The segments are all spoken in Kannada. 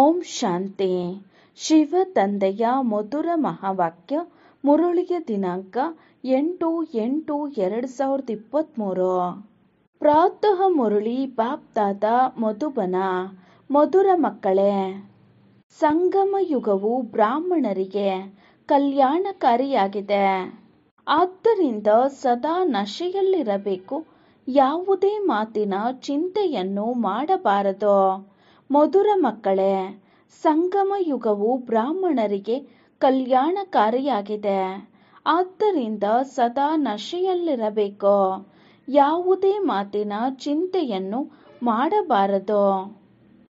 ಓಂ ಶಾಂತಿ ಶಿವ ತಂದೆಯ ಮಧುರ ಮಹಾವಾಕ್ಯ ಮುರುಳಿಯ ದಿನಾಂಕ ಎಂಟು ಎಂಟು ಎರಡು ಸಾವಿರದ ಇಪ್ಪತ್ತ್ಮೂರು ಪ್ರಾತಃ ಮುರುಳಿ ಬಾಪ್ತಾದ ಮಧುಬನ ಮಧುರ ಮಕ್ಕಳೇ ಸಂಗಮ ಯುಗವು ಬ್ರಾಹ್ಮಣರಿಗೆ ಕಲ್ಯಾಣಕಾರಿಯಾಗಿದೆ ಆದ್ದರಿಂದ ಸದಾ ನಶೆಯಲ್ಲಿರಬೇಕು ಯಾವುದೇ ಮಾತಿನ ಚಿಂತೆಯನ್ನು ಮಾಡಬಾರದು ಮಧುರ ಮಕ್ಕಳೇ ಸಂಗಮ ಯುಗವು ಬ್ರಾಹ್ಮಣರಿಗೆ ಕಲ್ಯಾಣಕಾರಿಯಾಗಿದೆ ಆದ್ದರಿಂದ ಸದಾ ನಶೆಯಲ್ಲಿರಬೇಕು ಯಾವುದೇ ಮಾತಿನ ಚಿಂತೆಯನ್ನು ಮಾಡಬಾರದು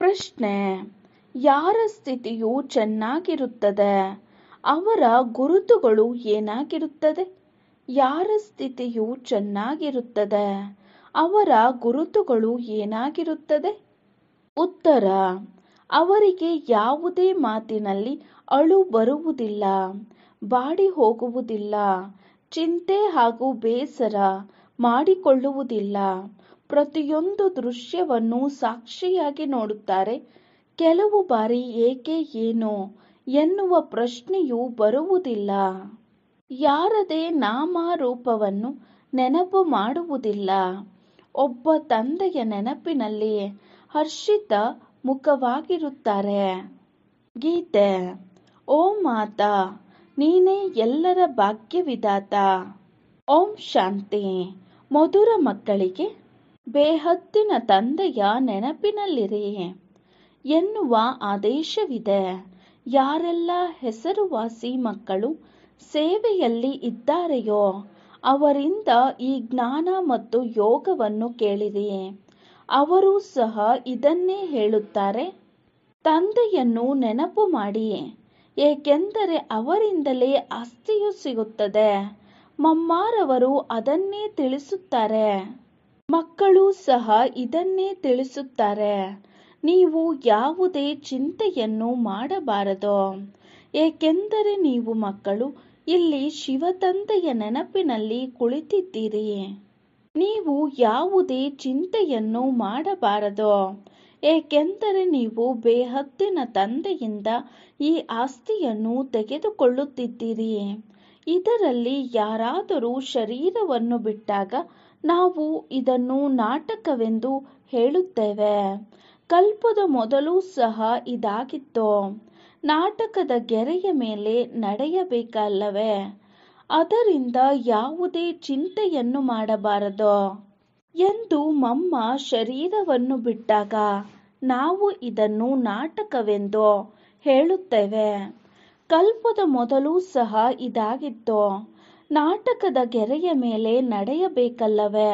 ಪ್ರಶ್ನೆ ಯಾರ ಸ್ಥಿತಿಯು ಚೆನ್ನಾಗಿರುತ್ತದೆ ಅವರ ಗುರುತುಗಳು ಏನಾಗಿರುತ್ತದೆ ಯಾರ ಸ್ಥಿತಿಯು ಚೆನ್ನಾಗಿರುತ್ತದೆ ಅವರ ಗುರುತುಗಳು ಏನಾಗಿರುತ್ತದೆ ಉತ್ತರ ಅವರಿಗೆ ಯಾವುದೇ ಮಾತಿನಲ್ಲಿ ಅಳು ಬರುವುದಿಲ್ಲ, ಬಾಡಿ ಹೋಗುವುದಿಲ್ಲ, ಚಿಂತೆ ಹಾಗೂ ಬೇಸರ ಮಾಡಿಕೊಳ್ಳುವುದಿಲ್ಲ. ಪ್ರತಿಯೊಂದು ದೃಶ್ಯವನ್ನು ಸಾಕ್ಷಿಯಾಗಿ ನೋಡುತ್ತಾರೆ. ಕೆಲವು ಬಾರಿ "ಏಕೆ, ಏನು" ಎನ್ನುವ ಪ್ರಶ್ನೆಯೂ ಬರುವುದಿಲ್ಲ. ಯಾರದೇ ನಾಮ ರೂಪವನ್ನು ನೆನಪು ಮಾಡುವುದಿಲ್ಲ. ಒಬ್ಬ ತಂದೆಯ ನೆನಪಿನಲ್ಲಿ ಹರ್ಷಿತ ಮುಖವಾಗಿರುತ್ತಾರೆ ಗೀತೆ ಓ ಮಾತಾ ನೀನೇ ಎಲ್ಲರ ಭಾಗ್ಯವಿದಾತ ಓಂ ಶಾಂತಿ ಮಧುರ ಮಕ್ಕಳಿಗೆ ಬೇಹತ್ತಿನ ತಂದೆಯ ನೆನಪಿನಲ್ಲಿರಿ ಎನ್ನುವ ಆದೇಶವಿದೆ ಯಾರೆಲ್ಲ ಹೆಸರುವಾಸಿ ಮಕ್ಕಳು ಸೇವೆಯಲ್ಲಿ ಇದ್ದಾರೆಯೋ ಅವರಿಂದ ಈ ಜ್ಞಾನ ಮತ್ತು ಯೋಗವನ್ನು ಕೇಳಿರಿ ಅವರೂ ಸಹ ಇದನ್ನೇ ಹೇಳುತ್ತಾರೆ ತಂದೆಯನ್ನು ನೆನಪು ಮಾಡಿ ಏಕೆಂದರೆ ಅವರಿಂದಲೇ ಆಸ್ತಿಯು ಸಿಗುತ್ತದೆ ಮಮ್ಮಾರವರು ಅದನ್ನೇ ತಿಳಿಸುತ್ತಾರೆ ಮಕ್ಕಳು ಸಹ ಇದನ್ನೇ ತಿಳಿಸುತ್ತಾರೆ ನೀವು ಯಾವುದೇ ಚಿಂತೆಯನ್ನು ಮಾಡಬಾರದು ಏಕೆಂದರೆ ನೀವು ಮಕ್ಕಳು ಇಲ್ಲಿ ಶಿವತಂದೆಯ ನೆನಪಿನಲ್ಲಿ ಕುಳಿತಿದ್ದೀರಿ ನೀವು ಯಾವುದೇ ಚಿಂತೆಯನ್ನು ಮಾಡಬಾರದು ಏಕೆಂದರೆ ನೀವು ಬೇಹತ್ತಿನ ತಂದೆಯಿಂದ ಈ ಆಸ್ತಿಯನ್ನು ತೆಗೆದುಕೊಳ್ಳುತ್ತಿದ್ದೀರಿ ಇದರಲ್ಲಿ ಯಾರಾದರೂ ಶರೀರವನ್ನು ಬಿಟ್ಟಾಗ ನಾವು ಇದನ್ನು ನಾಟಕವೆಂದು ಹೇಳುತ್ತೇವೆ ಕಲ್ಪದ ಮೊದಲು ಸಹ ಇದಾಗಿತ್ತು ನಾಟಕದ ಗೆರೆಯ ಮೇಲೆ ನಡೆಯಬೇಕಲ್ಲವೇ ಅದರಿಂದ ಯಾವುದೇ ಚಿಂತೆಯನ್ನು ಮಾಡಬಾರದು ಎಂದು ಮಮ್ಮ ಶರೀರವನ್ನು ಬಿಟ್ಟಾಗ ನಾವು ಇದನ್ನು ನಾಟಕವೆಂದು ಹೇಳುತ್ತೇವೆ ಕಲ್ಪದ ಮೊದಲು ಸಹ ಇದಾಗಿತ್ತು ನಾಟಕದ ಗೆರೆಯ ಮೇಲೆ ನಡೆಯಬೇಕಲ್ಲವೇ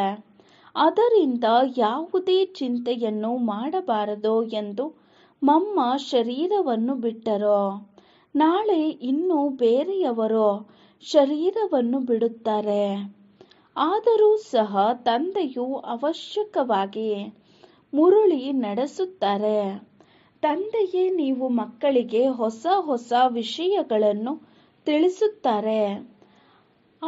ಅದರಿಂದ ಯಾವುದೇ ಚಿಂತೆಯನ್ನು ಮಾಡಬಾರದು ಎಂದು ಮಮ್ಮ ಶರೀರವನ್ನು ಬಿಟ್ಟರು ನಾಳೆ ಇನ್ನೂ ಬೇರೆಯವರು ಶರೀರವನ್ನು ಬಿಡುತ್ತಾರೆ ಆದರೂ ಸಹ ತಂದೆಯು ಅವಶ್ಯಕವಾಗಿ ಮುರುಳಿ ನಡೆಸುತ್ತಾರೆ ತಂದೆಯೇ ನೀವು ಮಕ್ಕಳಿಗೆ ಹೊಸ ಹೊಸ ವಿಷಯಗಳನ್ನು ತಿಳಿಸುತ್ತಾರೆ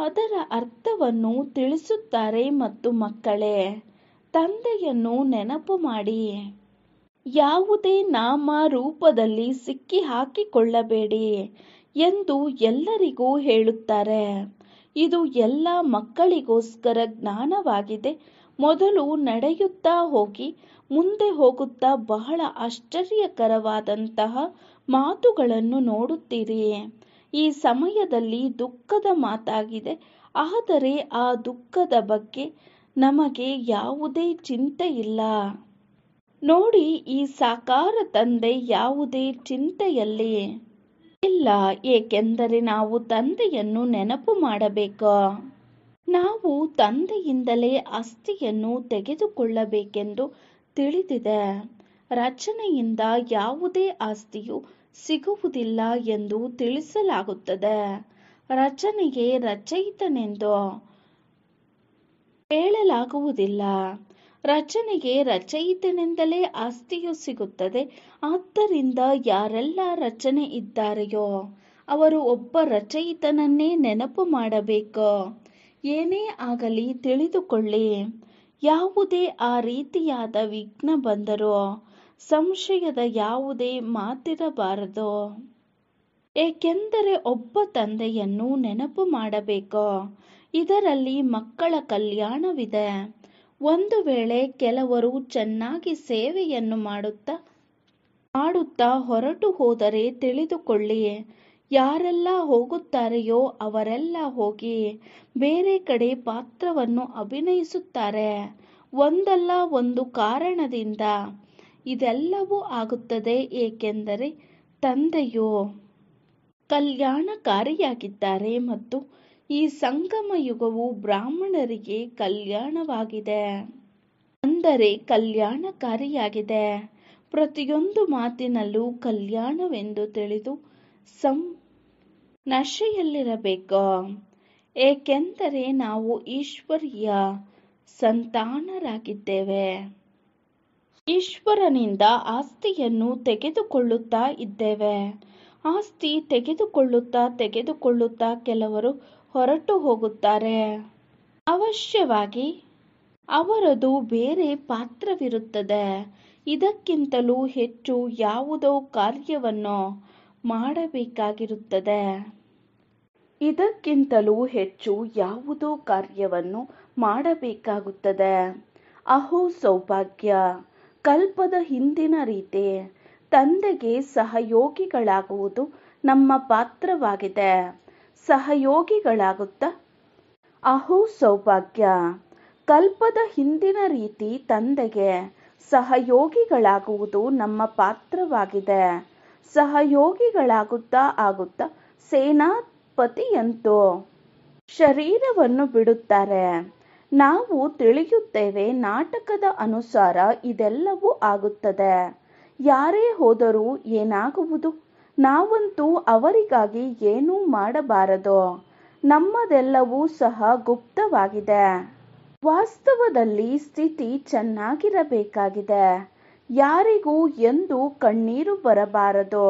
ಅದರ ಅರ್ಥವನ್ನು ತಿಳಿಸುತ್ತಾರೆ ಮತ್ತು ಮಕ್ಕಳೇ ತಂದೆಯನ್ನು ನೆನಪು ಮಾಡಿ ಯಾವುದೇ ನಾಮ ರೂಪದಲ್ಲಿ ಸಿಕ್ಕಿ ಹಾಕಿಕೊಳ್ಳಬೇಡಿ ಎಂದು ಎಲ್ಲರಿಗೂ ಹೇಳುತ್ತಾರೆ ಇದು ಎಲ್ಲ ಮಕ್ಕಳಿಗೋಸ್ಕರ ಜ್ಞಾನವಾಗಿದೆ ಮೊದಲು ನಡೆಯುತ್ತಾ ಹೋಗಿ ಮುಂದೆ ಹೋಗುತ್ತಾ ಬಹಳ ಆಶ್ಚರ್ಯಕರವಾದಂತಹ ಮಾತುಗಳನ್ನು ನೋಡುತ್ತೀರಿ ಈ ಸಮಯದಲ್ಲಿ ದುಃಖದ ಮಾತಾಗಿದೆ ಆದರೆ ಆ ದುಃಖದ ಬಗ್ಗೆ ನಮಗೆ ಯಾವುದೇ ಚಿಂತೆ ಇಲ್ಲ ನೋಡಿ ಈ ಸಾಕಾರ ತಂದೆ ಯಾವುದೇ ಚಿಂತೆಯಲ್ಲಿ ಇಲ್ಲ ಏಕೆಂದರೆ ನಾವು ತಂದೆಯನ್ನು ನೆನಪು ಮಾಡಬೇಕು ನಾವು ತಂದೆಯಿಂದಲೇ ಆಸ್ತಿಯನ್ನು ತೆಗೆದುಕೊಳ್ಳಬೇಕೆಂದು ತಿಳಿದಿದೆ ರಚನೆಯಿಂದ ಯಾವುದೇ ಆಸ್ತಿಯು ಸಿಗುವುದಿಲ್ಲ ಎಂದು ತಿಳಿಸಲಾಗುತ್ತದೆ ರಚನೆಗೆ ರಚಯಿತನೆಂದು ಹೇಳಲಾಗುವುದಿಲ್ಲ ರಚನೆಗೆ ರಚಯಿತನಿಂದಲೇ ಆಸ್ತಿಯು ಸಿಗುತ್ತದೆ ಆದ್ದರಿಂದ ಯಾರೆಲ್ಲ ರಚನೆ ಇದ್ದಾರೆಯೋ ಅವರು ಒಬ್ಬ ರಚಯಿತನನ್ನೇ ನೆನಪು ಮಾಡಬೇಕು ಏನೇ ಆಗಲಿ ತಿಳಿದುಕೊಳ್ಳಿ ಯಾವುದೇ ಆ ರೀತಿಯಾದ ವಿಘ್ನ ಬಂದರೂ ಸಂಶಯದ ಯಾವುದೇ ಮಾತಿರಬಾರದು ಏಕೆಂದರೆ ಒಬ್ಬ ತಂದೆಯನ್ನು ನೆನಪು ಮಾಡಬೇಕು ಇದರಲ್ಲಿ ಮಕ್ಕಳ ಕಲ್ಯಾಣವಿದೆ ಒಂದು ವೇಳೆ ಕೆಲವರು ಚೆನ್ನಾಗಿ ಸೇವೆಯನ್ನು ಮಾಡುತ್ತಾ ಮಾಡುತ್ತಾ ಹೊರಟು ಹೋದರೆ ತಿಳಿದುಕೊಳ್ಳಿ ಯಾರೆಲ್ಲ ಹೋಗುತ್ತಾರೆಯೋ ಅವರೆಲ್ಲ ಹೋಗಿ ಬೇರೆ ಕಡೆ ಪಾತ್ರವನ್ನು ಅಭಿನಯಿಸುತ್ತಾರೆ ಒಂದಲ್ಲ ಒಂದು ಕಾರಣದಿಂದ ಇದೆಲ್ಲವೂ ಆಗುತ್ತದೆ ಏಕೆಂದರೆ ತಂದೆಯು ಕಲ್ಯಾಣಕಾರಿಯಾಗಿದ್ದಾರೆ ಮತ್ತು ಈ ಸಂಗಮ ಯುಗವು ಬ್ರಾಹ್ಮಣರಿಗೆ ಕಲ್ಯಾಣವಾಗಿದೆ ಅಂದರೆ ಕಲ್ಯಾಣಕಾರಿಯಾಗಿದೆ ಪ್ರತಿಯೊಂದು ಮಾತಿನಲ್ಲೂ ಕಲ್ಯಾಣವೆಂದು ತಿಳಿದು ಸಂ ನಶೆಯಲ್ಲಿರಬೇಕು ಏಕೆಂದರೆ ನಾವು ಈಶ್ವರಿಯ ಸಂತಾನರಾಗಿದ್ದೇವೆ ಈಶ್ವರನಿಂದ ಆಸ್ತಿಯನ್ನು ತೆಗೆದುಕೊಳ್ಳುತ್ತಾ ಇದ್ದೇವೆ ಆಸ್ತಿ ತೆಗೆದುಕೊಳ್ಳುತ್ತಾ ತೆಗೆದುಕೊಳ್ಳುತ್ತಾ ಕೆಲವರು ಹೊರಟು ಹೋಗುತ್ತಾರೆ ಅವಶ್ಯವಾಗಿ ಅವರದು ಬೇರೆ ಪಾತ್ರವಿರುತ್ತದೆ ಇದಕ್ಕಿಂತಲೂ ಹೆಚ್ಚು ಯಾವುದೋ ಕಾರ್ಯವನ್ನು ಮಾಡಬೇಕಾಗಿರುತ್ತದೆ ಇದಕ್ಕಿಂತಲೂ ಹೆಚ್ಚು ಯಾವುದೋ ಕಾರ್ಯವನ್ನು ಮಾಡಬೇಕಾಗುತ್ತದೆ ಅಹೋ ಸೌಭಾಗ್ಯ ಕಲ್ಪದ ಹಿಂದಿನ ರೀತಿ ತಂದೆಗೆ ಸಹಯೋಗಿಗಳಾಗುವುದು ನಮ್ಮ ಪಾತ್ರವಾಗಿದೆ ಸಹಯೋಗಿಗಳಾಗುತ್ತಾ ಅಹೋ ಸೌಭಾಗ್ಯ ಕಲ್ಪದ ಹಿಂದಿನ ರೀತಿ ತಂದೆಗೆ ಸಹಯೋಗಿಗಳಾಗುವುದು ನಮ್ಮ ಪಾತ್ರವಾಗಿದೆ ಸಹಯೋಗಿಗಳಾಗುತ್ತಾ ಆಗುತ್ತಾ ಸೇನಾಪತಿಯಂತೂ ಶರೀರವನ್ನು ಬಿಡುತ್ತಾರೆ ನಾವು ತಿಳಿಯುತ್ತೇವೆ ನಾಟಕದ ಅನುಸಾರ ಇದೆಲ್ಲವೂ ಆಗುತ್ತದೆ ಯಾರೇ ಹೋದರೂ ಏನಾಗುವುದು ನಾವಂತೂ ಅವರಿಗಾಗಿ ಏನೂ ಮಾಡಬಾರದು ನಮ್ಮದೆಲ್ಲವೂ ಸಹ ಗುಪ್ತವಾಗಿದೆ ವಾಸ್ತವದಲ್ಲಿ ಸ್ಥಿತಿ ಚೆನ್ನಾಗಿರಬೇಕಾಗಿದೆ ಯಾರಿಗೂ ಎಂದು ಕಣ್ಣೀರು ಬರಬಾರದು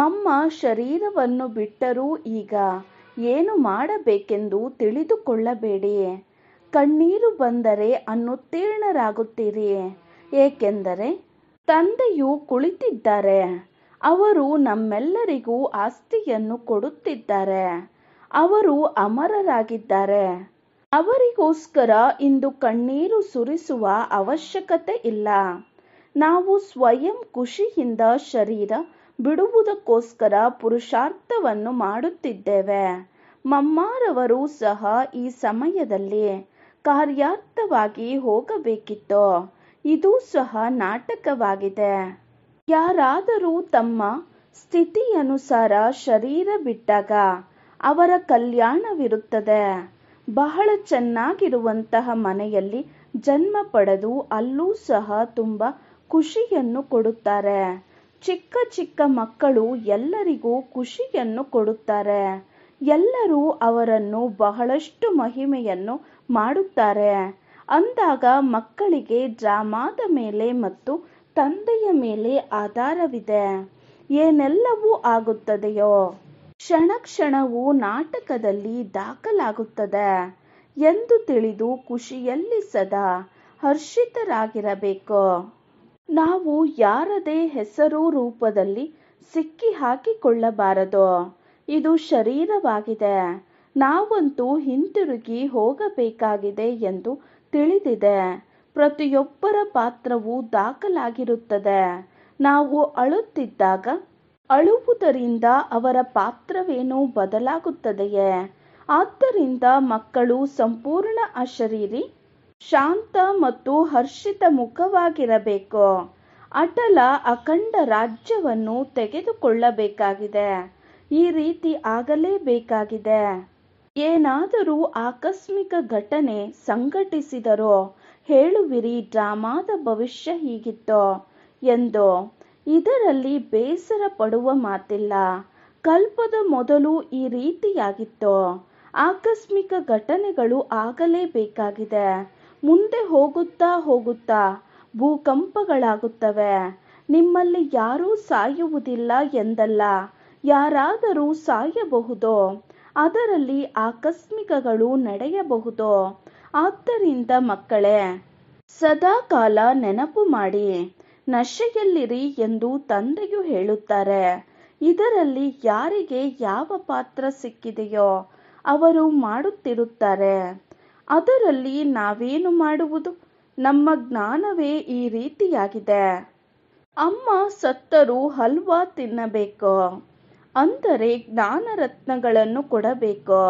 ಮಮ್ಮ ಶರೀರವನ್ನು ಬಿಟ್ಟರೂ ಈಗ ಏನು ಮಾಡಬೇಕೆಂದು ತಿಳಿದುಕೊಳ್ಳಬೇಡಿ ಕಣ್ಣೀರು ಬಂದರೆ ಅನುತ್ತೀರ್ಣರಾಗುತ್ತೀರಿ ಏಕೆಂದರೆ ತಂದೆಯು ಕುಳಿತಿದ್ದಾರೆ ಅವರು ನಮ್ಮೆಲ್ಲರಿಗೂ ಆಸ್ತಿಯನ್ನು ಕೊಡುತ್ತಿದ್ದಾರೆ ಅವರು ಅಮರರಾಗಿದ್ದಾರೆ ಅವರಿಗೋಸ್ಕರ ಇಂದು ಕಣ್ಣೀರು ಸುರಿಸುವ ಅವಶ್ಯಕತೆ ಇಲ್ಲ ನಾವು ಸ್ವಯಂ ಖುಷಿಯಿಂದ ಶರೀರ ಬಿಡುವುದಕ್ಕೋಸ್ಕರ ಪುರುಷಾರ್ಥವನ್ನು ಮಾಡುತ್ತಿದ್ದೇವೆ ಮಮ್ಮಾರವರು ಸಹ ಈ ಸಮಯದಲ್ಲಿ ಕಾರ್ಯಾರ್ಥವಾಗಿ ಹೋಗಬೇಕಿತ್ತು ಇದು ಸಹ ನಾಟಕವಾಗಿದೆ ಯಾರಾದರೂ ತಮ್ಮ ಸ್ಥಿತಿಯನುಸಾರ ಶರೀರ ಬಿಟ್ಟಾಗ ಅವರ ಕಲ್ಯಾಣವಿರುತ್ತದೆ ಬಹಳ ಚೆನ್ನಾಗಿರುವಂತಹ ಮನೆಯಲ್ಲಿ ಜನ್ಮ ಪಡೆದು ಅಲ್ಲೂ ಸಹ ತುಂಬ ಖುಷಿಯನ್ನು ಕೊಡುತ್ತಾರೆ ಚಿಕ್ಕ ಚಿಕ್ಕ ಮಕ್ಕಳು ಎಲ್ಲರಿಗೂ ಖುಷಿಯನ್ನು ಕೊಡುತ್ತಾರೆ ಎಲ್ಲರೂ ಅವರನ್ನು ಬಹಳಷ್ಟು ಮಹಿಮೆಯನ್ನು ಮಾಡುತ್ತಾರೆ ಅಂದಾಗ ಮಕ್ಕಳಿಗೆ ಡ್ರಾಮಾದ ಮೇಲೆ ಮತ್ತು ತಂದೆಯ ಮೇಲೆ ಆಧಾರವಿದೆ ಏನೆಲ್ಲವೂ ಆಗುತ್ತದೆಯೋ ಕ್ಷಣ ಕ್ಷಣವು ನಾಟಕದಲ್ಲಿ ದಾಖಲಾಗುತ್ತದೆ ಎಂದು ತಿಳಿದು ಖುಷಿಯಲ್ಲಿ ಸದಾ ಹರ್ಷಿತರಾಗಿರಬೇಕು ನಾವು ಯಾರದೇ ಹೆಸರು ರೂಪದಲ್ಲಿ ಸಿಕ್ಕಿ ಹಾಕಿಕೊಳ್ಳಬಾರದು ಇದು ಶರೀರವಾಗಿದೆ ನಾವಂತೂ ಹಿಂತಿರುಗಿ ಹೋಗಬೇಕಾಗಿದೆ ಎಂದು ತಿಳಿದಿದೆ ಪ್ರತಿಯೊಬ್ಬರ ಪಾತ್ರವೂ ದಾಖಲಾಗಿರುತ್ತದೆ ನಾವು ಅಳುತ್ತಿದ್ದಾಗ ಅಳುವುದರಿಂದ ಅವರ ಪಾತ್ರವೇನು ಬದಲಾಗುತ್ತದೆಯೇ ಆದ್ದರಿಂದ ಮಕ್ಕಳು ಸಂಪೂರ್ಣ ಅಶರೀರಿ ಶಾಂತ ಮತ್ತು ಹರ್ಷಿತ ಮುಖವಾಗಿರಬೇಕು ಅಟಲ ಅಖಂಡ ರಾಜ್ಯವನ್ನು ತೆಗೆದುಕೊಳ್ಳಬೇಕಾಗಿದೆ ಈ ರೀತಿ ಆಗಲೇಬೇಕಾಗಿದೆ ಏನಾದರೂ ಆಕಸ್ಮಿಕ ಘಟನೆ ಸಂಘಟಿಸಿದರೋ ಹೇಳುವಿರಿ ಡ್ರಾಮಾದ ಭವಿಷ್ಯ ಹೀಗಿತ್ತೋ ಎಂದೋ ಇದರಲ್ಲಿ ಬೇಸರ ಪಡುವ ಮಾತಿಲ್ಲ ಕಲ್ಪದ ಮೊದಲು ಈ ರೀತಿಯಾಗಿತ್ತೋ ಆಕಸ್ಮಿಕ ಘಟನೆಗಳು ಆಗಲೇಬೇಕಾಗಿದೆ ಮುಂದೆ ಹೋಗುತ್ತಾ ಹೋಗುತ್ತಾ ಭೂಕಂಪಗಳಾಗುತ್ತವೆ ನಿಮ್ಮಲ್ಲಿ ಯಾರೂ ಸಾಯುವುದಿಲ್ಲ ಎಂದಲ್ಲ ಯಾರಾದರೂ ಸಾಯಬಹುದೋ ಅದರಲ್ಲಿ ಆಕಸ್ಮಿಕಗಳು ನಡೆಯಬಹುದೋ ಆದ್ದರಿಂದ ಮಕ್ಕಳೇ ಕಾಲ ನೆನಪು ಮಾಡಿ ನಶೆಯಲ್ಲಿರಿ ಎಂದು ತಂದೆಯು ಹೇಳುತ್ತಾರೆ ಇದರಲ್ಲಿ ಯಾರಿಗೆ ಯಾವ ಪಾತ್ರ ಸಿಕ್ಕಿದೆಯೋ ಅವರು ಮಾಡುತ್ತಿರುತ್ತಾರೆ ಅದರಲ್ಲಿ ನಾವೇನು ಮಾಡುವುದು ನಮ್ಮ ಜ್ಞಾನವೇ ಈ ರೀತಿಯಾಗಿದೆ ಅಮ್ಮ ಸತ್ತರೂ ಹಲ್ವಾ ತಿನ್ನಬೇಕು ಅಂದರೆ ಜ್ಞಾನರತ್ನಗಳನ್ನು ಕೊಡಬೇಕು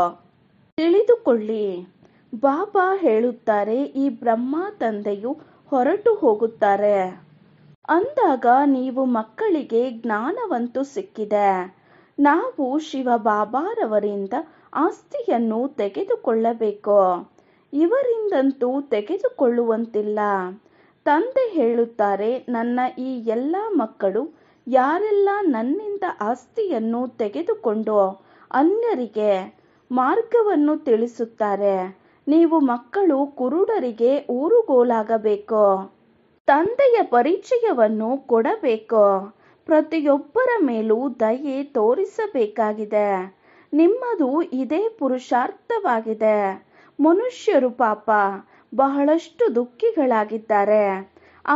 ತಿಳಿದುಕೊಳ್ಳಿ ಬಾಬಾ ಹೇಳುತ್ತಾರೆ ಈ ಬ್ರಹ್ಮ ತಂದೆಯು ಹೊರಟು ಹೋಗುತ್ತಾರೆ ಅಂದಾಗ ನೀವು ಮಕ್ಕಳಿಗೆ ಜ್ಞಾನವಂತೂ ಸಿಕ್ಕಿದೆ ನಾವು ಶಿವ ಬಾಬಾರವರಿಂದ ಆಸ್ತಿಯನ್ನು ತೆಗೆದುಕೊಳ್ಳಬೇಕು ಇವರಿಂದಂತೂ ತೆಗೆದುಕೊಳ್ಳುವಂತಿಲ್ಲ ತಂದೆ ಹೇಳುತ್ತಾರೆ ನನ್ನ ಈ ಎಲ್ಲ ಮಕ್ಕಳು ಯಾರೆಲ್ಲ ನನ್ನಿಂದ ಆಸ್ತಿಯನ್ನು ತೆಗೆದುಕೊಂಡು ಅನ್ಯರಿಗೆ ಮಾರ್ಗವನ್ನು ತಿಳಿಸುತ್ತಾರೆ ನೀವು ಮಕ್ಕಳು ಕುರುಡರಿಗೆ ಊರುಗೋಲಾಗಬೇಕು ತಂದೆಯ ಪರಿಚಯವನ್ನು ಕೊಡಬೇಕು ಪ್ರತಿಯೊಬ್ಬರ ಮೇಲೂ ದಯೆ ತೋರಿಸಬೇಕಾಗಿದೆ ನಿಮ್ಮದು ಇದೇ ಪುರುಷಾರ್ಥವಾಗಿದೆ ಮನುಷ್ಯರು ಪಾಪ ಬಹಳಷ್ಟು ದುಃಖಿಗಳಾಗಿದ್ದಾರೆ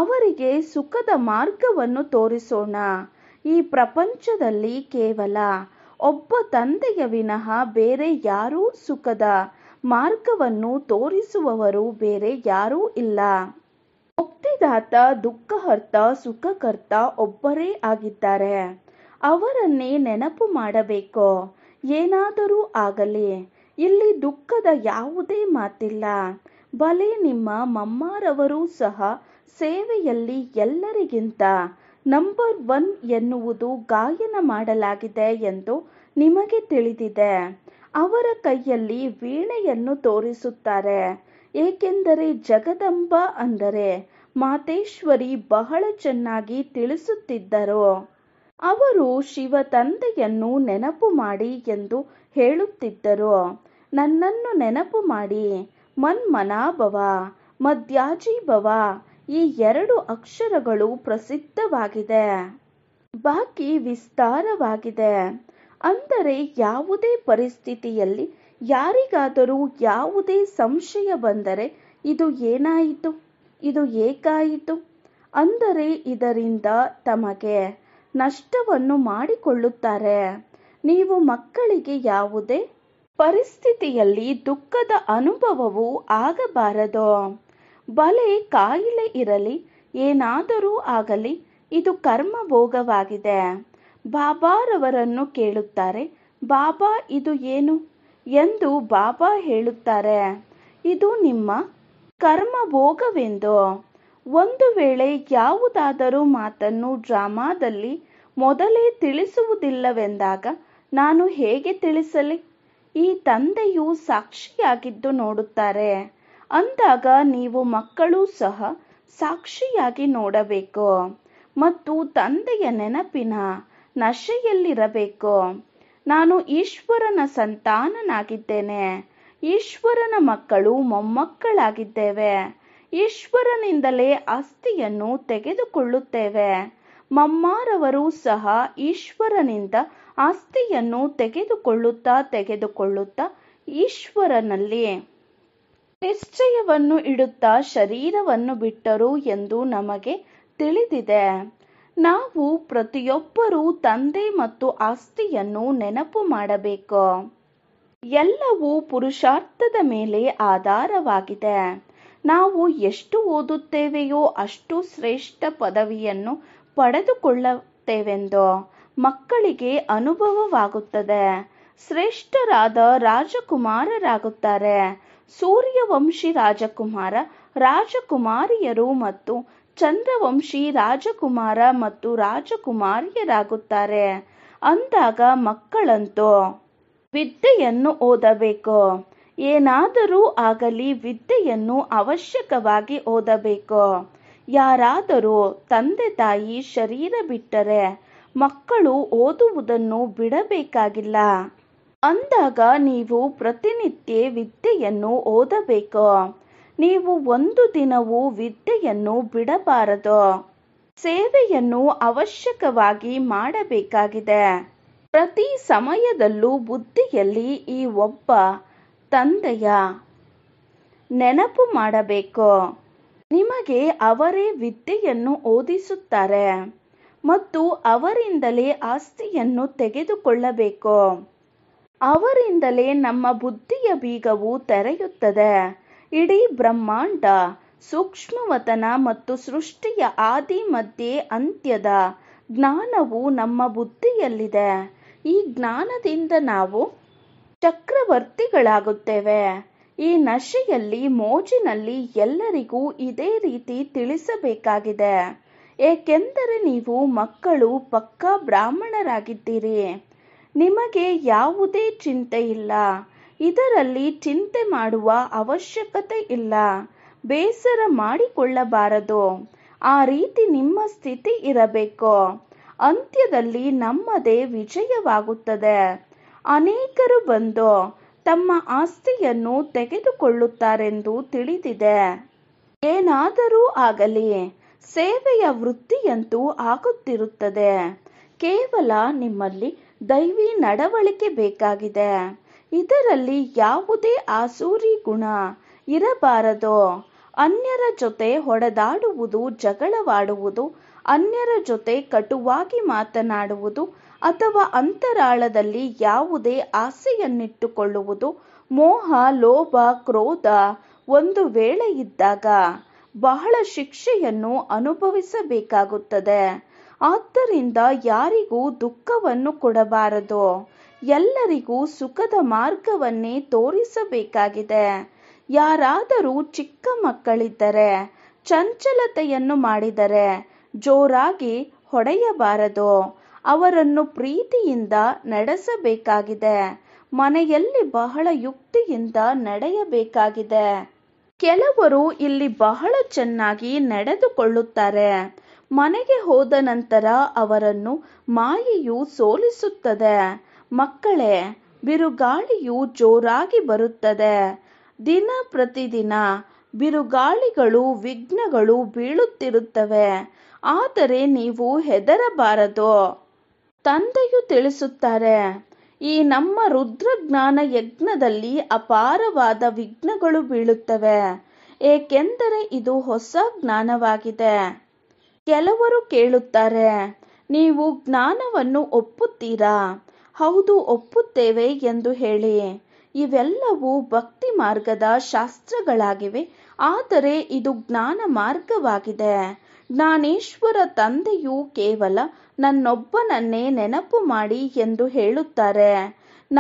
ಅವರಿಗೆ ಸುಖದ ಮಾರ್ಗವನ್ನು ತೋರಿಸೋಣ ಈ ಪ್ರಪಂಚದಲ್ಲಿ ಕೇವಲ ಒಬ್ಬ ತಂದೆಯ ವಿನಃ ಬೇರೆ ಯಾರೂ ಸುಖದ ಮಾರ್ಗವನ್ನು ತೋರಿಸುವವರು ಬೇರೆ ಯಾರೂ ಇಲ್ಲ ಮುಕ್ತಿದಾತ ದುಃಖಹರ್ತ ಸುಖಕರ್ತ ಒಬ್ಬರೇ ಆಗಿದ್ದಾರೆ ಅವರನ್ನೇ ನೆನಪು ಮಾಡಬೇಕು ಏನಾದರೂ ಆಗಲಿ ಇಲ್ಲಿ ದುಃಖದ ಯಾವುದೇ ಮಾತಿಲ್ಲ ಬಲೆ ನಿಮ್ಮ ಮಮ್ಮಾರವರು ಸಹ ಸೇವೆಯಲ್ಲಿ ಎಲ್ಲರಿಗಿಂತ ನಂಬರ್ ಒನ್ ಎನ್ನುವುದು ಗಾಯನ ಮಾಡಲಾಗಿದೆ ಎಂದು ನಿಮಗೆ ತಿಳಿದಿದೆ ಅವರ ಕೈಯಲ್ಲಿ ವೀಣೆಯನ್ನು ತೋರಿಸುತ್ತಾರೆ ಏಕೆಂದರೆ ಜಗದಂಬ ಅಂದರೆ ಮಾತೇಶ್ವರಿ ಬಹಳ ಚೆನ್ನಾಗಿ ತಿಳಿಸುತ್ತಿದ್ದರು ಅವರು ಶಿವ ತಂದೆಯನ್ನು ನೆನಪು ಮಾಡಿ ಎಂದು ಹೇಳುತ್ತಿದ್ದರು ನನ್ನನ್ನು ನೆನಪು ಮಾಡಿ ಮನ್ಮನಾಭವ ಭವ ಈ ಎರಡು ಅಕ್ಷರಗಳು ಪ್ರಸಿದ್ಧವಾಗಿದೆ ಬಾಕಿ ವಿಸ್ತಾರವಾಗಿದೆ ಅಂದರೆ ಯಾವುದೇ ಪರಿಸ್ಥಿತಿಯಲ್ಲಿ ಯಾರಿಗಾದರೂ ಯಾವುದೇ ಸಂಶಯ ಬಂದರೆ ಇದು ಏನಾಯಿತು ಇದು ಏಕಾಯಿತು ಅಂದರೆ ಇದರಿಂದ ತಮಗೆ ನಷ್ಟವನ್ನು ಮಾಡಿಕೊಳ್ಳುತ್ತಾರೆ ನೀವು ಮಕ್ಕಳಿಗೆ ಯಾವುದೇ ಪರಿಸ್ಥಿತಿಯಲ್ಲಿ ದುಃಖದ ಅನುಭವವು ಆಗಬಾರದು ಬಲೆ ಕಾಯಿಲೆ ಇರಲಿ ಏನಾದರೂ ಆಗಲಿ ಇದು ಕರ್ಮಭೋಗವಾಗಿದೆ ಬಾಬಾರವರನ್ನು ಕೇಳುತ್ತಾರೆ ಬಾಬಾ ಇದು ಏನು ಎಂದು ಬಾಬಾ ಹೇಳುತ್ತಾರೆ ಇದು ನಿಮ್ಮ ಕರ್ಮ ಭೋಗವೆಂದು ಒಂದು ವೇಳೆ ಯಾವುದಾದರೂ ಮಾತನ್ನು ಡ್ರಾಮಾದಲ್ಲಿ ಮೊದಲೇ ತಿಳಿಸುವುದಿಲ್ಲವೆಂದಾಗ ನಾನು ಹೇಗೆ ತಿಳಿಸಲಿ ಈ ತಂದೆಯು ಸಾಕ್ಷಿಯಾಗಿದ್ದು ನೋಡುತ್ತಾರೆ ಅಂದಾಗ ನೀವು ಮಕ್ಕಳು ಸಹ ಸಾಕ್ಷಿಯಾಗಿ ನೋಡಬೇಕು ಮತ್ತು ತಂದೆಯ ನೆನಪಿನ ನಶೆಯಲ್ಲಿರಬೇಕು ನಾನು ಈಶ್ವರನ ಸಂತಾನನಾಗಿದ್ದೇನೆ ಈಶ್ವರನ ಮಕ್ಕಳು ಮೊಮ್ಮಕ್ಕಳಾಗಿದ್ದೇವೆ ಈಶ್ವರನಿಂದಲೇ ಆಸ್ತಿಯನ್ನು ತೆಗೆದುಕೊಳ್ಳುತ್ತೇವೆ ಮಮ್ಮಾರವರು ಸಹ ಈಶ್ವರನಿಂದ ಆಸ್ತಿಯನ್ನು ತೆಗೆದುಕೊಳ್ಳುತ್ತಾ ತೆಗೆದುಕೊಳ್ಳುತ್ತಾ ಈಶ್ವರನಲ್ಲಿ ನಿಶ್ಚಯವನ್ನು ಇಡುತ್ತಾ ಶರೀರವನ್ನು ಬಿಟ್ಟರು ಎಂದು ನಮಗೆ ತಿಳಿದಿದೆ ನಾವು ಪ್ರತಿಯೊಬ್ಬರೂ ತಂದೆ ಮತ್ತು ಆಸ್ತಿಯನ್ನು ನೆನಪು ಮಾಡಬೇಕು ಎಲ್ಲವೂ ಪುರುಷಾರ್ಥದ ಮೇಲೆ ಆಧಾರವಾಗಿದೆ ನಾವು ಎಷ್ಟು ಓದುತ್ತೇವೆಯೋ ಅಷ್ಟು ಶ್ರೇಷ್ಠ ಪದವಿಯನ್ನು ಪಡೆದುಕೊಳ್ಳುತ್ತೇವೆಂದು ಮಕ್ಕಳಿಗೆ ಅನುಭವವಾಗುತ್ತದೆ ಶ್ರೇಷ್ಠರಾದ ರಾಜಕುಮಾರರಾಗುತ್ತಾರೆ ಸೂರ್ಯವಂಶಿ ರಾಜಕುಮಾರ ರಾಜಕುಮಾರಿಯರು ಮತ್ತು ಚಂದ್ರವಂಶಿ ರಾಜಕುಮಾರ ಮತ್ತು ರಾಜಕುಮಾರಿಯರಾಗುತ್ತಾರೆ ಅಂದಾಗ ಮಕ್ಕಳಂತೂ ವಿದ್ಯೆಯನ್ನು ಓದಬೇಕು ಏನಾದರೂ ಆಗಲಿ ವಿದ್ಯೆಯನ್ನು ಅವಶ್ಯಕವಾಗಿ ಓದಬೇಕು ಯಾರಾದರೂ ತಂದೆ ತಾಯಿ ಶರೀರ ಬಿಟ್ಟರೆ ಮಕ್ಕಳು ಓದುವುದನ್ನು ಬಿಡಬೇಕಾಗಿಲ್ಲ ಅಂದಾಗ ನೀವು ಪ್ರತಿನಿತ್ಯ ವಿದ್ಯೆಯನ್ನು ಓದಬೇಕು ನೀವು ಒಂದು ದಿನವೂ ವಿದ್ಯೆಯನ್ನು ಬಿಡಬಾರದು ಸೇವೆಯನ್ನು ಅವಶ್ಯಕವಾಗಿ ಮಾಡಬೇಕಾಗಿದೆ ಪ್ರತಿ ಸಮಯದಲ್ಲೂ ಬುದ್ಧಿಯಲ್ಲಿ ಈ ಒಬ್ಬ ತಂದೆಯ ನೆನಪು ಮಾಡಬೇಕು ನಿಮಗೆ ಅವರೇ ವಿದ್ಯೆಯನ್ನು ಓದಿಸುತ್ತಾರೆ ಮತ್ತು ಅವರಿಂದಲೇ ಆಸ್ತಿಯನ್ನು ತೆಗೆದುಕೊಳ್ಳಬೇಕು ಅವರಿಂದಲೇ ನಮ್ಮ ಬುದ್ಧಿಯ ಬೀಗವು ತೆರೆಯುತ್ತದೆ ಇಡೀ ಬ್ರಹ್ಮಾಂಡ ಸೂಕ್ಷ್ಮವತನ ಮತ್ತು ಸೃಷ್ಟಿಯ ಆದಿ ಮಧ್ಯೆ ಅಂತ್ಯದ ಜ್ಞಾನವು ನಮ್ಮ ಬುದ್ಧಿಯಲ್ಲಿದೆ ಈ ಜ್ಞಾನದಿಂದ ನಾವು ಚಕ್ರವರ್ತಿಗಳಾಗುತ್ತೇವೆ ಈ ನಶೆಯಲ್ಲಿ ಮೋಜಿನಲ್ಲಿ ಎಲ್ಲರಿಗೂ ಇದೇ ರೀತಿ ತಿಳಿಸಬೇಕಾಗಿದೆ ಏಕೆಂದರೆ ನೀವು ಮಕ್ಕಳು ಪಕ್ಕಾ ಬ್ರಾಹ್ಮಣರಾಗಿದ್ದೀರಿ ನಿಮಗೆ ಯಾವುದೇ ಚಿಂತೆ ಇಲ್ಲ ಇದರಲ್ಲಿ ಚಿಂತೆ ಮಾಡುವ ಅವಶ್ಯಕತೆ ಇಲ್ಲ ಬೇಸರ ಮಾಡಿಕೊಳ್ಳಬಾರದು ಆ ರೀತಿ ನಿಮ್ಮ ಸ್ಥಿತಿ ಇರಬೇಕು ಅಂತ್ಯದಲ್ಲಿ ನಮ್ಮದೇ ವಿಜಯವಾಗುತ್ತದೆ ಅನೇಕರು ಬಂದು ತಮ್ಮ ಆಸ್ತಿಯನ್ನು ತೆಗೆದುಕೊಳ್ಳುತ್ತಾರೆಂದು ತಿಳಿದಿದೆ ಏನಾದರೂ ಆಗಲಿ ಸೇವೆಯ ವೃತ್ತಿಯಂತೂ ಆಗುತ್ತಿರುತ್ತದೆ ಕೇವಲ ನಿಮ್ಮಲ್ಲಿ ದೈವಿ ನಡವಳಿಕೆ ಬೇಕಾಗಿದೆ ಇದರಲ್ಲಿ ಯಾವುದೇ ಆಸೂರಿ ಗುಣ ಇರಬಾರದು ಅನ್ಯರ ಜೊತೆ ಹೊಡೆದಾಡುವುದು ಜಗಳವಾಡುವುದು ಅನ್ಯರ ಜೊತೆ ಕಟುವಾಗಿ ಮಾತನಾಡುವುದು ಅಥವಾ ಅಂತರಾಳದಲ್ಲಿ ಯಾವುದೇ ಆಸೆಯನ್ನಿಟ್ಟುಕೊಳ್ಳುವುದು ಮೋಹ ಲೋಭ ಕ್ರೋಧ ಒಂದು ವೇಳೆ ಇದ್ದಾಗ ಬಹಳ ಶಿಕ್ಷೆಯನ್ನು ಅನುಭವಿಸಬೇಕಾಗುತ್ತದೆ ಆದ್ದರಿಂದ ಯಾರಿಗೂ ದುಃಖವನ್ನು ಕೊಡಬಾರದು ಎಲ್ಲರಿಗೂ ಸುಖದ ಮಾರ್ಗವನ್ನೇ ತೋರಿಸಬೇಕಾಗಿದೆ ಯಾರಾದರೂ ಚಿಕ್ಕ ಮಕ್ಕಳಿದ್ದರೆ ಚಂಚಲತೆಯನ್ನು ಮಾಡಿದರೆ ಜೋರಾಗಿ ಹೊಡೆಯಬಾರದು ಅವರನ್ನು ಪ್ರೀತಿಯಿಂದ ನಡೆಸಬೇಕಾಗಿದೆ ಮನೆಯಲ್ಲಿ ಬಹಳ ಯುಕ್ತಿಯಿಂದ ನಡೆಯಬೇಕಾಗಿದೆ ಕೆಲವರು ಇಲ್ಲಿ ಬಹಳ ಚೆನ್ನಾಗಿ ನಡೆದುಕೊಳ್ಳುತ್ತಾರೆ ಮನೆಗೆ ಹೋದ ನಂತರ ಅವರನ್ನು ಮಾಯೆಯು ಸೋಲಿಸುತ್ತದೆ ಮಕ್ಕಳೇ ಬಿರುಗಾಳಿಯು ಜೋರಾಗಿ ಬರುತ್ತದೆ ದಿನ ಪ್ರತಿದಿನ ಬಿರುಗಾಳಿಗಳು ವಿಘ್ನಗಳು ಬೀಳುತ್ತಿರುತ್ತವೆ ಆದರೆ ನೀವು ಹೆದರಬಾರದು ತಂದೆಯು ತಿಳಿಸುತ್ತಾರೆ ಈ ನಮ್ಮ ರುದ್ರಜ್ಞಾನ ಯಜ್ಞದಲ್ಲಿ ಅಪಾರವಾದ ವಿಘ್ನಗಳು ಬೀಳುತ್ತವೆ ಏಕೆಂದರೆ ಇದು ಹೊಸ ಜ್ಞಾನವಾಗಿದೆ ಕೆಲವರು ಕೇಳುತ್ತಾರೆ ನೀವು ಜ್ಞಾನವನ್ನು ಒಪ್ಪುತ್ತೀರಾ ಹೌದು ಒಪ್ಪುತ್ತೇವೆ ಎಂದು ಹೇಳಿ ಇವೆಲ್ಲವೂ ಭಕ್ತಿ ಮಾರ್ಗದ ಶಾಸ್ತ್ರಗಳಾಗಿವೆ ಆದರೆ ಇದು ಜ್ಞಾನ ಮಾರ್ಗವಾಗಿದೆ ಜ್ಞಾನೇಶ್ವರ ತಂದೆಯು ಕೇವಲ ನನ್ನೊಬ್ಬನನ್ನೇ ನೆನಪು ಮಾಡಿ ಎಂದು ಹೇಳುತ್ತಾರೆ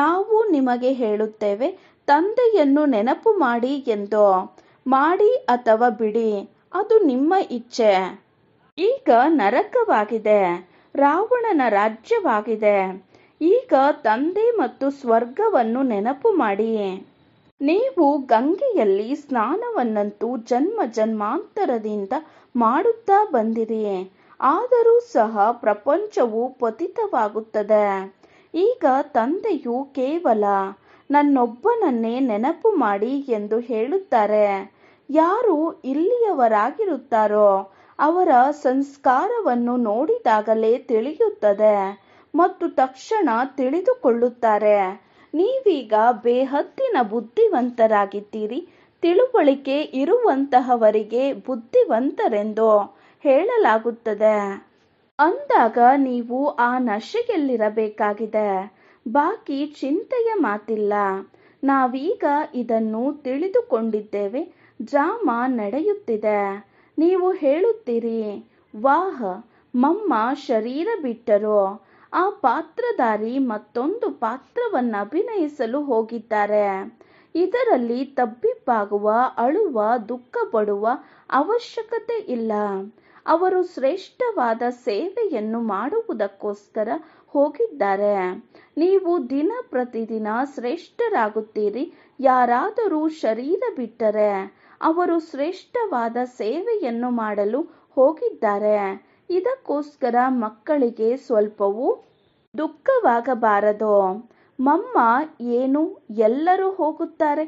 ನಾವು ನಿಮಗೆ ಹೇಳುತ್ತೇವೆ ತಂದೆಯನ್ನು ನೆನಪು ಮಾಡಿ ಎಂದು ಮಾಡಿ ಅಥವಾ ಬಿಡಿ ಅದು ನಿಮ್ಮ ಇಚ್ಛೆ ಈಗ ನರಕವಾಗಿದೆ ರಾವಣನ ರಾಜ್ಯವಾಗಿದೆ ಈಗ ತಂದೆ ಮತ್ತು ಸ್ವರ್ಗವನ್ನು ನೆನಪು ಮಾಡಿ ನೀವು ಗಂಗೆಯಲ್ಲಿ ಸ್ನಾನವನ್ನಂತೂ ಜನ್ಮ ಜನ್ಮಾಂತರದಿಂದ ಮಾಡುತ್ತಾ ಬಂದಿರಿ ಆದರೂ ಸಹ ಪ್ರಪಂಚವು ಪತಿತವಾಗುತ್ತದೆ ಈಗ ತಂದೆಯು ಕೇವಲ ನನ್ನೊಬ್ಬನನ್ನೇ ನೆನಪು ಮಾಡಿ ಎಂದು ಹೇಳುತ್ತಾರೆ ಯಾರು ಇಲ್ಲಿಯವರಾಗಿರುತ್ತಾರೋ ಅವರ ಸಂಸ್ಕಾರವನ್ನು ನೋಡಿದಾಗಲೇ ತಿಳಿಯುತ್ತದೆ ಮತ್ತು ತಕ್ಷಣ ತಿಳಿದುಕೊಳ್ಳುತ್ತಾರೆ ನೀವೀಗ ಬೇಹತ್ತಿನ ಬುದ್ಧಿವಂತರಾಗಿದ್ದೀರಿ ತಿಳುವಳಿಕೆ ಇರುವಂತಹವರಿಗೆ ಬುದ್ಧಿವಂತರೆಂದು ಹೇಳಲಾಗುತ್ತದೆ ಅಂದಾಗ ನೀವು ಆ ನಶೆಯಲ್ಲಿರಬೇಕಾಗಿದೆ ಬಾಕಿ ಚಿಂತೆಯ ಮಾತಿಲ್ಲ ನಾವೀಗ ಇದನ್ನು ತಿಳಿದುಕೊಂಡಿದ್ದೇವೆ ಡ್ರಾಮಾ ನಡೆಯುತ್ತಿದೆ ನೀವು ಹೇಳುತ್ತೀರಿ ವಾಹ್ ಮಮ್ಮ ಶರೀರ ಬಿಟ್ಟರು ಆ ಪಾತ್ರಧಾರಿ ಮತ್ತೊಂದು ಪಾತ್ರವನ್ನು ಅಭಿನಯಿಸಲು ಹೋಗಿದ್ದಾರೆ ಇದರಲ್ಲಿ ತಬ್ಬಿಬ್ಬಾಗುವ ಅಳುವ ದುಃಖ ಪಡುವ ಅವಶ್ಯಕತೆ ಇಲ್ಲ ಅವರು ಶ್ರೇಷ್ಠವಾದ ಸೇವೆಯನ್ನು ಮಾಡುವುದಕ್ಕೋಸ್ಕರ ಹೋಗಿದ್ದಾರೆ ನೀವು ದಿನ ಪ್ರತಿದಿನ ಶ್ರೇಷ್ಠರಾಗುತ್ತೀರಿ ಯಾರಾದರೂ ಶರೀರ ಬಿಟ್ಟರೆ ಅವರು ಶ್ರೇಷ್ಠವಾದ ಸೇವೆಯನ್ನು ಮಾಡಲು ಹೋಗಿದ್ದಾರೆ ಇದಕ್ಕೋಸ್ಕರ ಮಕ್ಕಳಿಗೆ ಸ್ವಲ್ಪವೂ ದುಃಖವಾಗಬಾರದು ಮಮ್ಮ ಏನು ಎಲ್ಲರೂ ಹೋಗುತ್ತಾರೆ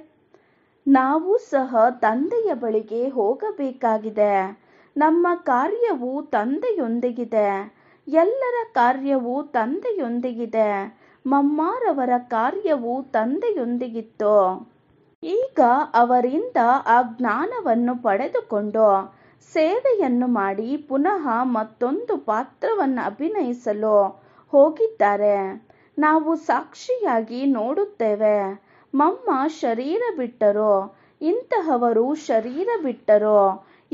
ನಾವು ಸಹ ತಂದೆಯ ಬಳಿಗೆ ಹೋಗಬೇಕಾಗಿದೆ ನಮ್ಮ ಕಾರ್ಯವು ತಂದೆಯೊಂದಿಗಿದೆ ಎಲ್ಲರ ಕಾರ್ಯವು ತಂದೆಯೊಂದಿಗಿದೆ ಮಮ್ಮಾರವರ ಕಾರ್ಯವು ತಂದೆಯೊಂದಿಗಿತ್ತು ಈಗ ಅವರಿಂದ ಆ ಜ್ಞಾನವನ್ನು ಪಡೆದುಕೊಂಡು ಸೇವೆಯನ್ನು ಮಾಡಿ ಪುನಃ ಮತ್ತೊಂದು ಪಾತ್ರವನ್ನು ಅಭಿನಯಿಸಲು ಹೋಗಿದ್ದಾರೆ ನಾವು ಸಾಕ್ಷಿಯಾಗಿ ನೋಡುತ್ತೇವೆ ಮಮ್ಮ ಶರೀರ ಬಿಟ್ಟರು ಇಂತಹವರು ಶರೀರ ಬಿಟ್ಟರು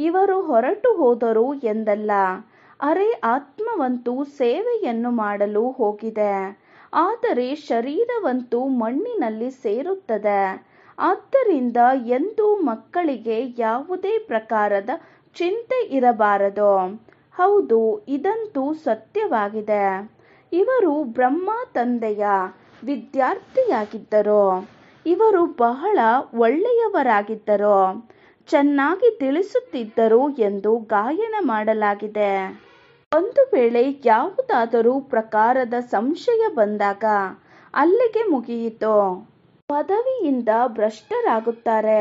ಇವರು ಹೊರಟು ಹೋದರು ಎಂದಲ್ಲ ಅರೆ ಆತ್ಮವಂತೂ ಸೇವೆಯನ್ನು ಮಾಡಲು ಹೋಗಿದೆ ಆದರೆ ಶರೀರವಂತೂ ಮಣ್ಣಿನಲ್ಲಿ ಸೇರುತ್ತದೆ ಆದ್ದರಿಂದ ಎಂದೂ ಮಕ್ಕಳಿಗೆ ಯಾವುದೇ ಪ್ರಕಾರದ ಚಿಂತೆ ಇರಬಾರದು ಹೌದು ಇದಂತೂ ಸತ್ಯವಾಗಿದೆ ಇವರು ಬ್ರಹ್ಮ ತಂದೆಯ ವಿದ್ಯಾರ್ಥಿಯಾಗಿದ್ದರು ಇವರು ಬಹಳ ಒಳ್ಳೆಯವರಾಗಿದ್ದರು ಚೆನ್ನಾಗಿ ತಿಳಿಸುತ್ತಿದ್ದರು ಎಂದು ಗಾಯನ ಮಾಡಲಾಗಿದೆ ಒಂದು ವೇಳೆ ಯಾವುದಾದರೂ ಪ್ರಕಾರದ ಸಂಶಯ ಬಂದಾಗ ಅಲ್ಲಿಗೆ ಮುಗಿಯಿತು ಪದವಿಯಿಂದ ಭ್ರಷ್ಟರಾಗುತ್ತಾರೆ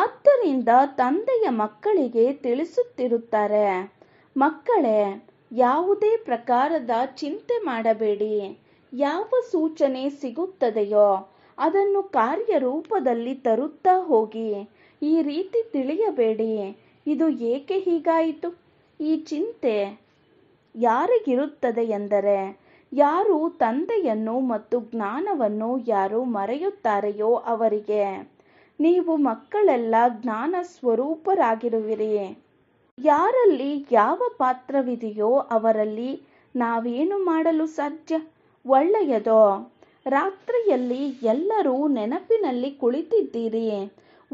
ಆದ್ದರಿಂದ ತಂದೆಯ ಮಕ್ಕಳಿಗೆ ತಿಳಿಸುತ್ತಿರುತ್ತಾರೆ ಮಕ್ಕಳೇ ಯಾವುದೇ ಪ್ರಕಾರದ ಚಿಂತೆ ಮಾಡಬೇಡಿ ಯಾವ ಸೂಚನೆ ಸಿಗುತ್ತದೆಯೋ ಅದನ್ನು ಕಾರ್ಯರೂಪದಲ್ಲಿ ತರುತ್ತಾ ಹೋಗಿ ಈ ರೀತಿ ತಿಳಿಯಬೇಡಿ ಇದು ಏಕೆ ಹೀಗಾಯಿತು ಈ ಚಿಂತೆ ಯಾರಿಗಿರುತ್ತದೆ ಎಂದರೆ ಯಾರು ತಂದೆಯನ್ನು ಮತ್ತು ಜ್ಞಾನವನ್ನು ಯಾರು ಮರೆಯುತ್ತಾರೆಯೋ ಅವರಿಗೆ ನೀವು ಮಕ್ಕಳೆಲ್ಲ ಜ್ಞಾನ ಸ್ವರೂಪರಾಗಿರುವಿರಿ ಯಾರಲ್ಲಿ ಯಾವ ಪಾತ್ರವಿದೆಯೋ ಅವರಲ್ಲಿ ನಾವೇನು ಮಾಡಲು ಸಾಧ್ಯ ಒಳ್ಳೆಯದೋ ರಾತ್ರಿಯಲ್ಲಿ ಎಲ್ಲರೂ ನೆನಪಿನಲ್ಲಿ ಕುಳಿತಿದ್ದೀರಿ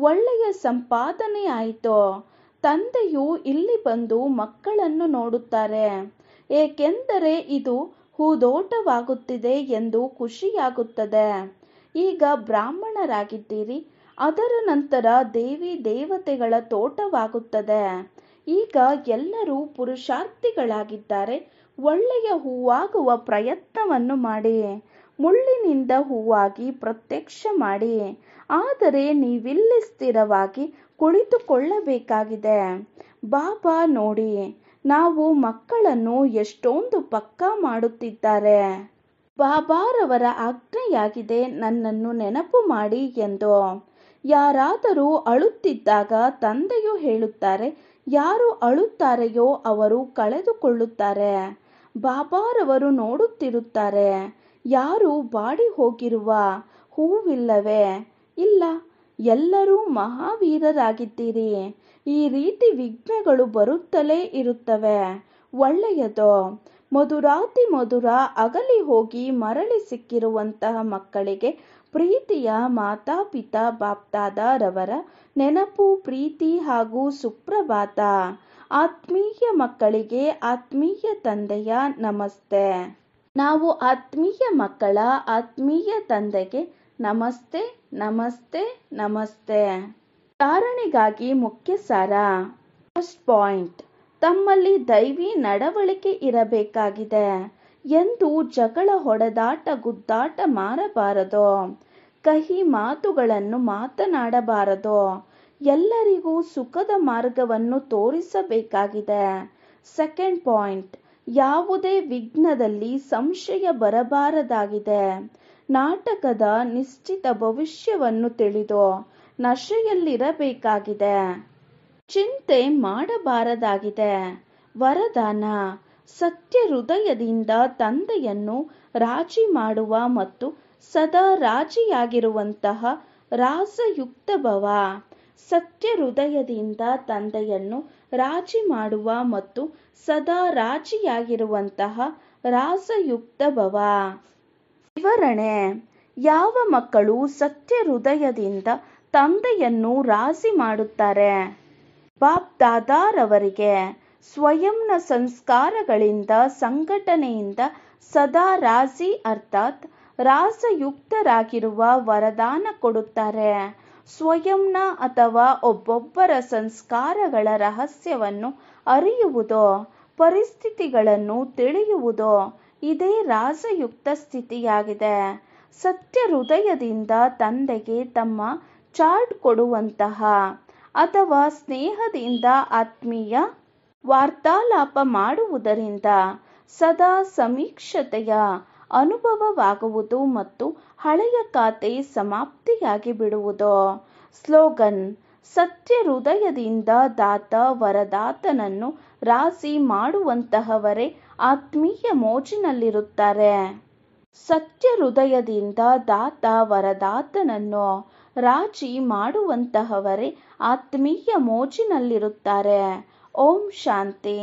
ಒಳ್ಳೆಯ ಸಂಪಾದನೆ ಆಯಿತು ತಂದೆಯು ಇಲ್ಲಿ ಬಂದು ಮಕ್ಕಳನ್ನು ನೋಡುತ್ತಾರೆ ಏಕೆಂದರೆ ಇದು ಹೂದೋಟವಾಗುತ್ತಿದೆ ಎಂದು ಖುಷಿಯಾಗುತ್ತದೆ ಈಗ ಬ್ರಾಹ್ಮಣರಾಗಿದ್ದೀರಿ ಅದರ ನಂತರ ದೇವಿ ದೇವತೆಗಳ ತೋಟವಾಗುತ್ತದೆ ಈಗ ಎಲ್ಲರೂ ಪುರುಷಾರ್ಥಿಗಳಾಗಿದ್ದಾರೆ ಒಳ್ಳೆಯ ಹೂವಾಗುವ ಪ್ರಯತ್ನವನ್ನು ಮಾಡಿ ಮುಳ್ಳಿನಿಂದ ಹೂವಾಗಿ ಪ್ರತ್ಯಕ್ಷ ಮಾಡಿ ಆದರೆ ನೀವಿಲ್ಲಿ ಸ್ಥಿರವಾಗಿ ಕುಳಿತುಕೊಳ್ಳಬೇಕಾಗಿದೆ ಬಾಬಾ ನೋಡಿ ನಾವು ಮಕ್ಕಳನ್ನು ಎಷ್ಟೊಂದು ಪಕ್ಕಾ ಮಾಡುತ್ತಿದ್ದಾರೆ ಬಾಬಾರವರ ಆಜ್ಞೆಯಾಗಿದೆ ನನ್ನನ್ನು ನೆನಪು ಮಾಡಿ ಎಂದು ಯಾರಾದರೂ ಅಳುತ್ತಿದ್ದಾಗ ತಂದೆಯು ಹೇಳುತ್ತಾರೆ ಯಾರು ಅಳುತ್ತಾರೆಯೋ ಅವರು ಕಳೆದುಕೊಳ್ಳುತ್ತಾರೆ ಬಾಬಾರವರು ನೋಡುತ್ತಿರುತ್ತಾರೆ ಯಾರು ಬಾಡಿ ಹೋಗಿರುವ ಹೂವಿಲ್ಲವೇ ಇಲ್ಲ ಎಲ್ಲರೂ ಮಹಾವೀರರಾಗಿದ್ದೀರಿ ಈ ರೀತಿ ವಿಘ್ನಗಳು ಬರುತ್ತಲೇ ಇರುತ್ತವೆ ಒಳ್ಳೆಯದು ಮಧುರಾತಿ ಮಧುರ ಅಗಲಿ ಹೋಗಿ ಮರಳಿ ಸಿಕ್ಕಿರುವಂತಹ ಮಕ್ಕಳಿಗೆ ಪ್ರೀತಿಯ ಮಾತಾಪಿತಾ ಬಾಪ್ದಾದಾರವರ ನೆನಪು ಪ್ರೀತಿ ಹಾಗೂ ಸುಪ್ರಭಾತ ಆತ್ಮೀಯ ಮಕ್ಕಳಿಗೆ ಆತ್ಮೀಯ ತಂದೆಯ ನಮಸ್ತೆ ನಾವು ಆತ್ಮೀಯ ಮಕ್ಕಳ ಆತ್ಮೀಯ ತಂದೆಗೆ ನಮಸ್ತೆ ನಮಸ್ತೆ ನಮಸ್ತೆ ಧಾರಣೆಗಾಗಿ ಮುಖ್ಯ ಸಾರ ಫಸ್ಟ್ ಪಾಯಿಂಟ್ ತಮ್ಮಲ್ಲಿ ದೈವಿ ನಡವಳಿಕೆ ಇರಬೇಕಾಗಿದೆ ಎಂದು ಜಗಳ ಹೊಡೆದಾಟ ಗುದ್ದಾಟ ಮಾರಬಾರದು ಕಹಿ ಮಾತುಗಳನ್ನು ಮಾತನಾಡಬಾರದು ಎಲ್ಲರಿಗೂ ಸುಖದ ಮಾರ್ಗವನ್ನು ತೋರಿಸಬೇಕಾಗಿದೆ ಸೆಕೆಂಡ್ ಪಾಯಿಂಟ್ ಯಾವುದೇ ವಿಘ್ನದಲ್ಲಿ ಸಂಶಯ ಬರಬಾರದಾಗಿದೆ ನಾಟಕದ ನಿಶ್ಚಿತ ಭವಿಷ್ಯವನ್ನು ತಿಳಿದು ನಶೆಯಲ್ಲಿರಬೇಕಾಗಿದೆ ಚಿಂತೆ ಮಾಡಬಾರದಾಗಿದೆ ವರದಾನ ಸತ್ಯ ಹೃದಯದಿಂದ ತಂದೆಯನ್ನು ರಾಜಿ ಮಾಡುವ ಮತ್ತು ಸದಾ ರಾಜಿಯಾಗಿರುವಂತಹ ಭವ ಸತ್ಯ ಹೃದಯದಿಂದ ತಂದೆಯನ್ನು ರಾಜಿ ಮಾಡುವ ಮತ್ತು ಸದಾ ರಾಜಿಯಾಗಿರುವಂತಹ ರಾಸಯುಕ್ತ ಭವ ವಿವರಣೆ ಯಾವ ಮಕ್ಕಳು ಸತ್ಯ ಹೃದಯದಿಂದ ತಂದೆಯನ್ನು ರಾಜಿ ಮಾಡುತ್ತಾರೆ ಬಾಪ್ ದಾದಾರವರಿಗೆ ಸ್ವಯಂನ ಸಂಸ್ಕಾರಗಳಿಂದ ಸಂಘಟನೆಯಿಂದ ಸದಾ ರಾಸಿ ಅರ್ಥಾತ್ ರಾಸಯುಕ್ತರಾಗಿರುವ ವರದಾನ ಕೊಡುತ್ತಾರೆ ಸ್ವಯಂನ ಅಥವಾ ಒಬ್ಬೊಬ್ಬರ ಸಂಸ್ಕಾರಗಳ ರಹಸ್ಯವನ್ನು ಅರಿಯುವುದೋ ಪರಿಸ್ಥಿತಿಗಳನ್ನು ತಿಳಿಯುವುದೋ ಇದೇ ರಾಸಯುಕ್ತ ಸ್ಥಿತಿಯಾಗಿದೆ ಸತ್ಯ ಹೃದಯದಿಂದ ತಂದೆಗೆ ತಮ್ಮ ಚಾರ್ಟ್ ಕೊಡುವಂತಹ ಅಥವಾ ಸ್ನೇಹದಿಂದ ಆತ್ಮೀಯ ವಾರ್ತಾಲಾಪ ಮಾಡುವುದರಿಂದ ಸದಾ ಸಮೀಕ್ಷತೆಯ ಅನುಭವವಾಗುವುದು ಮತ್ತು ಹಳೆಯ ಖಾತೆ ಸಮಾಪ್ತಿಯಾಗಿ ಬಿಡುವುದು ಸ್ಲೋಗನ್ ಸತ್ಯ ಹೃದಯದಿಂದ ದಾತ ವರದಾತನನ್ನು ರಾಸಿ ಮಾಡುವಂತಹವರೇ ಆತ್ಮೀಯ ಮೋಜಿನಲ್ಲಿರುತ್ತಾರೆ ಸತ್ಯ ಹೃದಯದಿಂದ ದಾತ ವರದಾತನನ್ನು ರಾಜಿ ಮಾಡುವಂತಹವರೇ ಆತ್ಮೀಯ ಮೋಜಿನಲ್ಲಿರುತ್ತಾರೆ ओम शांति